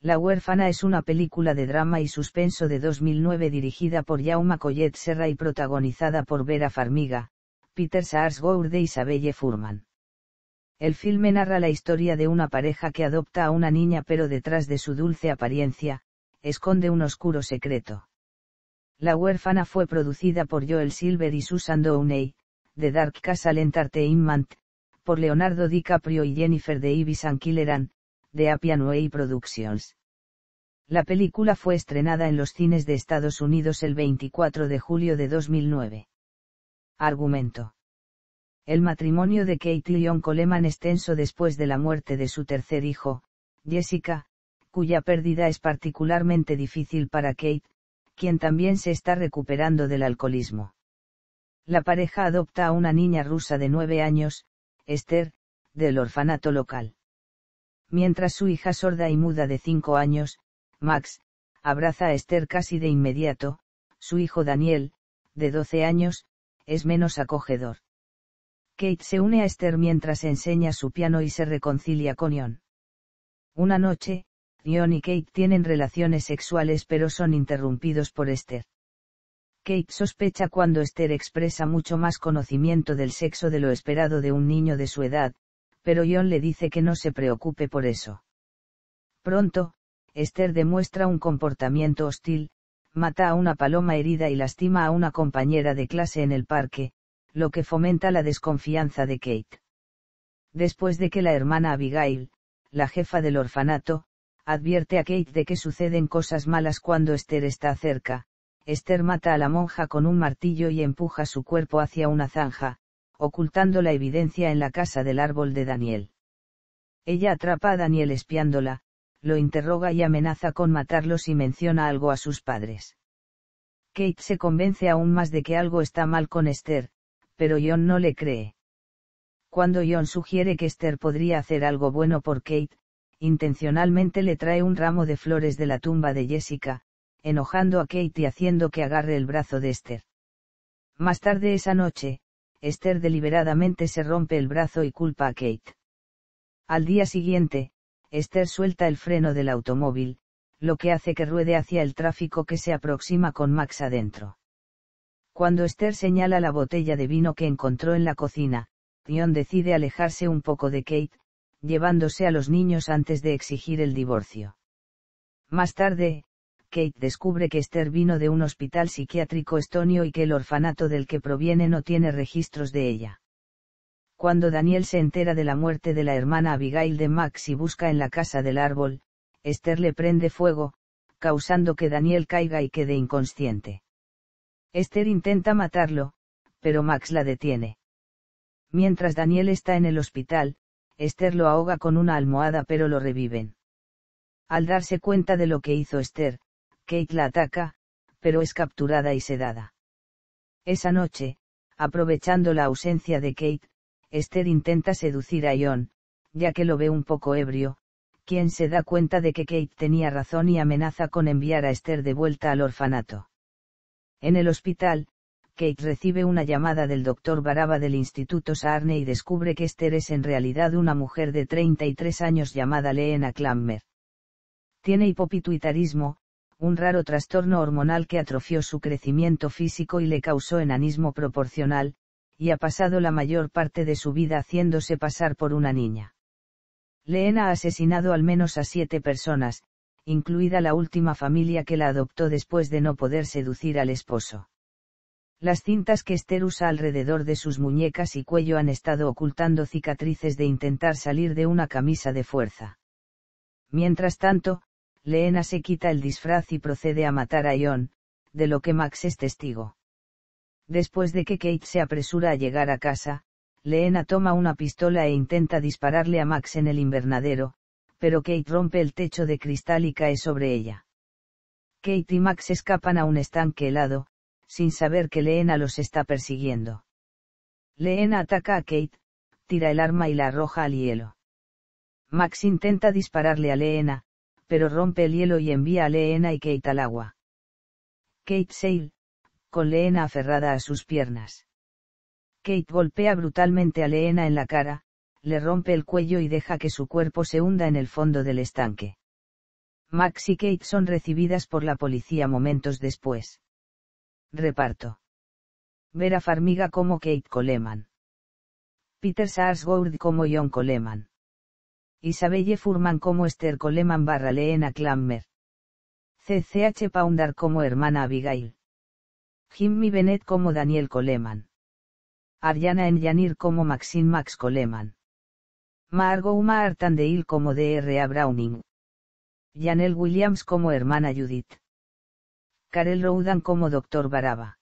La huérfana es una película de drama y suspenso de 2009 dirigida por Jaume Collet Serra y protagonizada por Vera Farmiga, Peter Sarsgaard e Isabelle Furman. El filme narra la historia de una pareja que adopta a una niña pero detrás de su dulce apariencia, esconde un oscuro secreto. La huérfana fue producida por Joel Silver y Susan Downey, de Dark Castle Entertainment, por Leonardo DiCaprio y Jennifer de Ibis de Way Productions. La película fue estrenada en los cines de Estados Unidos el 24 de julio de 2009. Argumento. El matrimonio de Kate y John Coleman es tenso después de la muerte de su tercer hijo, Jessica, cuya pérdida es particularmente difícil para Kate, quien también se está recuperando del alcoholismo. La pareja adopta a una niña rusa de nueve años, Esther, del orfanato local. Mientras su hija sorda y muda de cinco años, Max, abraza a Esther casi de inmediato, su hijo Daniel, de 12 años, es menos acogedor. Kate se une a Esther mientras enseña su piano y se reconcilia con Ion. Una noche, Ion y Kate tienen relaciones sexuales pero son interrumpidos por Esther. Kate sospecha cuando Esther expresa mucho más conocimiento del sexo de lo esperado de un niño de su edad, pero John le dice que no se preocupe por eso. Pronto, Esther demuestra un comportamiento hostil, mata a una paloma herida y lastima a una compañera de clase en el parque, lo que fomenta la desconfianza de Kate. Después de que la hermana Abigail, la jefa del orfanato, advierte a Kate de que suceden cosas malas cuando Esther está cerca, Esther mata a la monja con un martillo y empuja su cuerpo hacia una zanja, ocultando la evidencia en la casa del árbol de Daniel. Ella atrapa a Daniel espiándola, lo interroga y amenaza con matarlo si menciona algo a sus padres. Kate se convence aún más de que algo está mal con Esther, pero John no le cree. Cuando John sugiere que Esther podría hacer algo bueno por Kate, intencionalmente le trae un ramo de flores de la tumba de Jessica, enojando a Kate y haciendo que agarre el brazo de Esther. Más tarde esa noche, Esther deliberadamente se rompe el brazo y culpa a Kate. Al día siguiente, Esther suelta el freno del automóvil, lo que hace que ruede hacia el tráfico que se aproxima con Max adentro. Cuando Esther señala la botella de vino que encontró en la cocina, Dion decide alejarse un poco de Kate, llevándose a los niños antes de exigir el divorcio. Más tarde, Kate descubre que Esther vino de un hospital psiquiátrico estonio y que el orfanato del que proviene no tiene registros de ella. Cuando Daniel se entera de la muerte de la hermana Abigail de Max y busca en la casa del árbol, Esther le prende fuego, causando que Daniel caiga y quede inconsciente. Esther intenta matarlo, pero Max la detiene. Mientras Daniel está en el hospital, Esther lo ahoga con una almohada pero lo reviven. Al darse cuenta de lo que hizo Esther, Kate la ataca, pero es capturada y sedada. Esa noche, aprovechando la ausencia de Kate, Esther intenta seducir a Ion, ya que lo ve un poco ebrio, quien se da cuenta de que Kate tenía razón y amenaza con enviar a Esther de vuelta al orfanato. En el hospital, Kate recibe una llamada del doctor Baraba del Instituto Sarne y descubre que Esther es en realidad una mujer de 33 años llamada Leena Klammer. Tiene hipopituitarismo, un raro trastorno hormonal que atrofió su crecimiento físico y le causó enanismo proporcional, y ha pasado la mayor parte de su vida haciéndose pasar por una niña. Leena ha asesinado al menos a siete personas, incluida la última familia que la adoptó después de no poder seducir al esposo. Las cintas que Esther usa alrededor de sus muñecas y cuello han estado ocultando cicatrices de intentar salir de una camisa de fuerza. Mientras tanto, Leena se quita el disfraz y procede a matar a Ion, de lo que Max es testigo. Después de que Kate se apresura a llegar a casa, Leena toma una pistola e intenta dispararle a Max en el invernadero, pero Kate rompe el techo de cristal y cae sobre ella. Kate y Max escapan a un estanque helado, sin saber que Leena los está persiguiendo. Leena ataca a Kate, tira el arma y la arroja al hielo. Max intenta dispararle a Leena, pero rompe el hielo y envía a Leena y Kate al agua. Kate Sale, con Leena aferrada a sus piernas. Kate golpea brutalmente a Leena en la cara, le rompe el cuello y deja que su cuerpo se hunda en el fondo del estanque. Max y Kate son recibidas por la policía momentos después. Reparto. Vera Farmiga como Kate Coleman. Peter Sarsgaard como John Coleman. Isabelle Furman como Esther Coleman barra Leena Klammer. CCH Poundar como hermana Abigail. Jimmy Bennett como Daniel Coleman. Ariana Enyanir como Maxine Max Coleman. Margot Artandeil como D.R.A. Browning. Janelle Williams como hermana Judith. Karel Roudan como Doctor Baraba.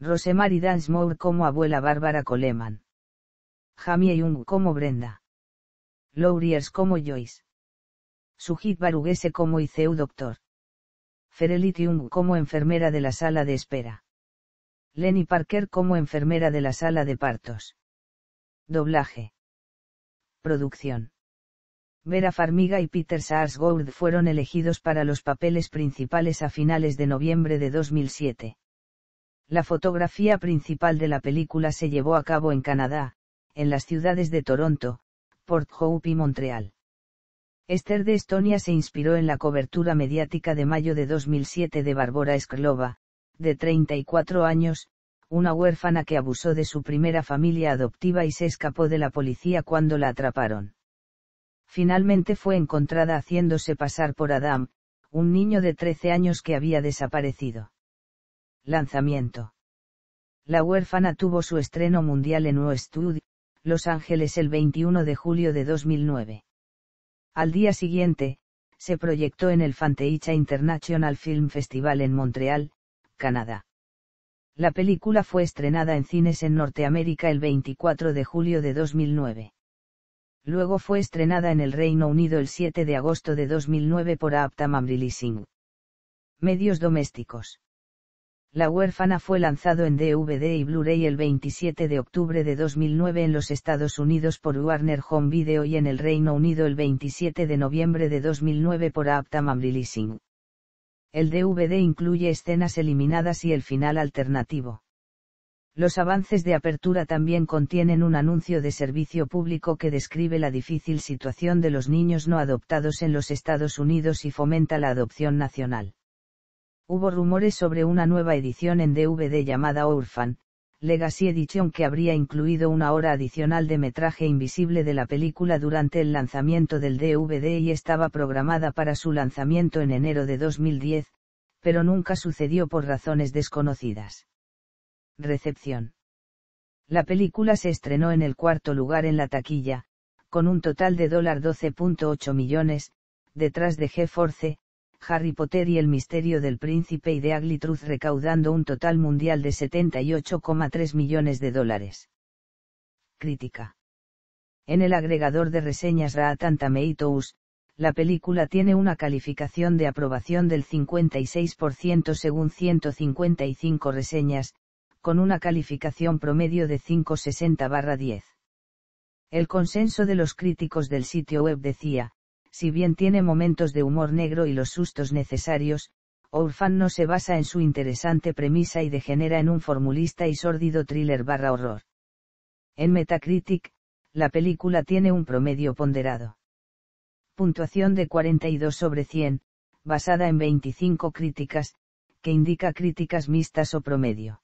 Rosemary Moore como abuela Bárbara Coleman. Jamie Young como Brenda. Lauriers como Joyce. Sujit Baruguese como ICU doctor. Ferely como enfermera de la sala de espera. Lenny Parker como enfermera de la sala de partos. Doblaje. Producción. Vera Farmiga y Peter Sarsgaard fueron elegidos para los papeles principales a finales de noviembre de 2007. La fotografía principal de la película se llevó a cabo en Canadá, en las ciudades de Toronto, Port Hope y Montreal. Esther de Estonia se inspiró en la cobertura mediática de mayo de 2007 de Barbora Esklova, de 34 años, una huérfana que abusó de su primera familia adoptiva y se escapó de la policía cuando la atraparon. Finalmente fue encontrada haciéndose pasar por Adam, un niño de 13 años que había desaparecido. Lanzamiento. La huérfana tuvo su estreno mundial en U Studio, los Ángeles el 21 de julio de 2009. Al día siguiente, se proyectó en el Fanteicha International Film Festival en Montreal, Canadá. La película fue estrenada en cines en Norteamérica el 24 de julio de 2009. Luego fue estrenada en el Reino Unido el 7 de agosto de 2009 por Aptam Singh. Medios domésticos. La huérfana fue lanzado en DVD y Blu-ray el 27 de octubre de 2009 en los Estados Unidos por Warner Home Video y en el Reino Unido el 27 de noviembre de 2009 por Aptamam Releasing. El DVD incluye escenas eliminadas y el final alternativo. Los avances de apertura también contienen un anuncio de servicio público que describe la difícil situación de los niños no adoptados en los Estados Unidos y fomenta la adopción nacional hubo rumores sobre una nueva edición en DVD llamada Orphan, Legacy Edition que habría incluido una hora adicional de metraje invisible de la película durante el lanzamiento del DVD y estaba programada para su lanzamiento en enero de 2010, pero nunca sucedió por razones desconocidas. Recepción. La película se estrenó en el cuarto lugar en la taquilla, con un total de $12.8 millones, detrás de G-Force, Harry Potter y el misterio del príncipe y de Aglitruth recaudando un total mundial de 78,3 millones de dólares. Crítica. En el agregador de reseñas Rotten Tomatoes, la película tiene una calificación de aprobación del 56% según 155 reseñas, con una calificación promedio de 560-10. El consenso de los críticos del sitio web decía, si bien tiene momentos de humor negro y los sustos necesarios, Orphan no se basa en su interesante premisa y degenera en un formulista y sórdido thriller barra horror. En Metacritic, la película tiene un promedio ponderado. Puntuación de 42 sobre 100, basada en 25 críticas, que indica críticas mixtas o promedio.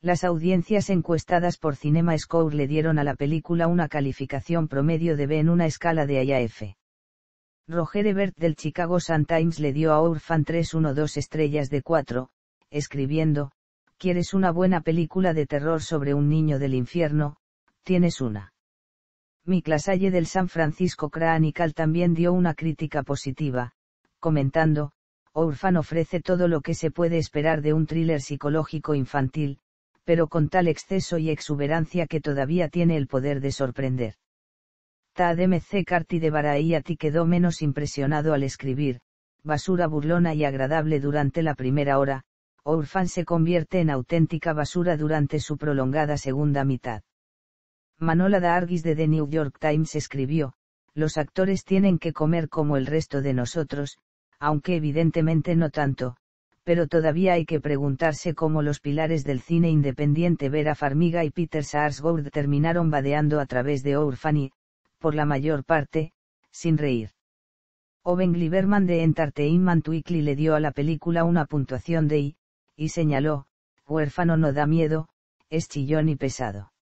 Las audiencias encuestadas por CinemaScore le dieron a la película una calificación promedio de B en una escala de A a F. Roger Ebert del Chicago Sun-Times le dio a 1 3-1-2 estrellas de 4, escribiendo, ¿Quieres una buena película de terror sobre un niño del infierno? Tienes una. Mi clasalle del San Francisco Chronicle también dio una crítica positiva, comentando, Orphan ofrece todo lo que se puede esperar de un thriller psicológico infantil, pero con tal exceso y exuberancia que todavía tiene el poder de sorprender carta a de Baraiati quedó menos impresionado al escribir, basura burlona y agradable durante la primera hora, Orfan se convierte en auténtica basura durante su prolongada segunda mitad. Manola Dargis de The New York Times escribió, los actores tienen que comer como el resto de nosotros, aunque evidentemente no tanto, pero todavía hay que preguntarse cómo los pilares del cine independiente Vera Farmiga y Peter Sarsgaard terminaron vadeando a través de Orphan por la mayor parte, sin reír. Owen Gleiberman de Entertainment Weekly le dio a la película una puntuación de I, y señaló, Huérfano no da miedo, es chillón y pesado.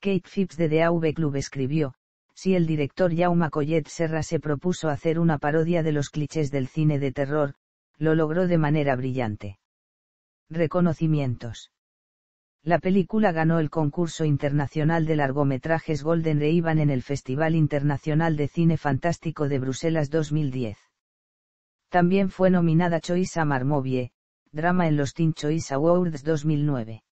Kate Phipps de The AV Club escribió, si el director Jaume Collet Serra se propuso hacer una parodia de los clichés del cine de terror, lo logró de manera brillante. Reconocimientos la película ganó el concurso internacional de largometrajes Golden Reivan en el Festival Internacional de Cine Fantástico de Bruselas 2010. También fue nominada Choice Marmovie drama en los Teen Choice Awards 2009.